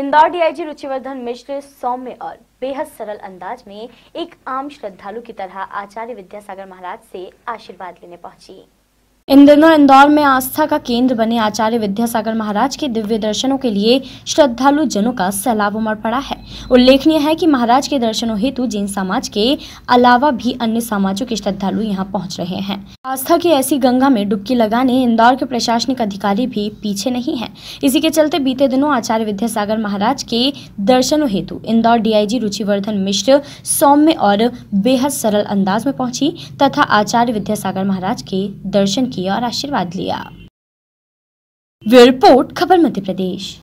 Indore DIG Ruchivardhan Mishra सौम्य और बेहद सरल अंदाज में एक आम श्रद्धालु की तरह आचार्य विद्यासागर महाराज से आशीर्वाद लेने पहुंची इन दिनों इंदौर में आस्था का केंद्र बने आचार्य विद्यासागर महाराज के दिव्य दर्शनों के लिए श्रद्धालु जनों का सैलाब उमड़ पड़ा है उल्लेखनीय है कि महाराज के दर्शनों हेतु जैन समाज के अलावा भी अन्य समाजों के श्रद्धालु यहाँ पहुँच रहे हैं आस्था की ऐसी गंगा में डुबकी लगाने इंदौर के प्रशासनिक अधिकारी भी पीछे नहीं है इसी के चलते बीते दिनों आचार्य विद्यासागर महाराज के दर्शनों हेतु इंदौर डीआईजी रुचिवर्धन मिश्र सौम्य और बेहद सरल अंदाज में पहुंची तथा आचार्य विद्यासागर महाराज के दर्शन किया और आशीर्वाद लिया रिपोर्ट खबर मध्य प्रदेश